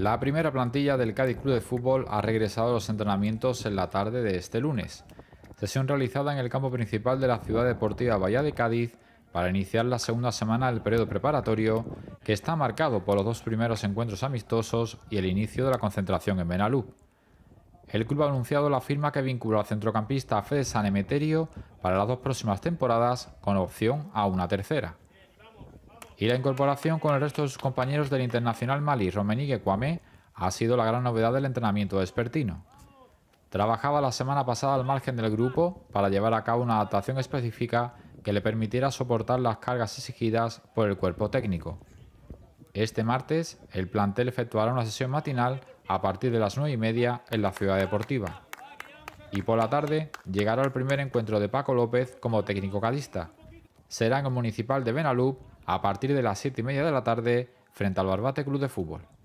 La primera plantilla del Cádiz Club de Fútbol ha regresado a los entrenamientos en la tarde de este lunes, sesión realizada en el campo principal de la ciudad deportiva Bahía de Cádiz para iniciar la segunda semana del periodo preparatorio que está marcado por los dos primeros encuentros amistosos y el inicio de la concentración en Benalú. El club ha anunciado la firma que vincula al centrocampista Fede Sanemeterio para las dos próximas temporadas con opción a una tercera y la incorporación con el resto de sus compañeros del internacional Mali Romenigue Kwame ha sido la gran novedad del entrenamiento vespertino. Trabajaba la semana pasada al margen del grupo para llevar a cabo una adaptación específica que le permitiera soportar las cargas exigidas por el cuerpo técnico. Este martes, el plantel efectuará una sesión matinal a partir de las 9 y media en la ciudad deportiva. Y por la tarde llegará el primer encuentro de Paco López como técnico cadista. Será en el municipal de Benalup a partir de las siete y media de la tarde frente al Barbate Club de Fútbol.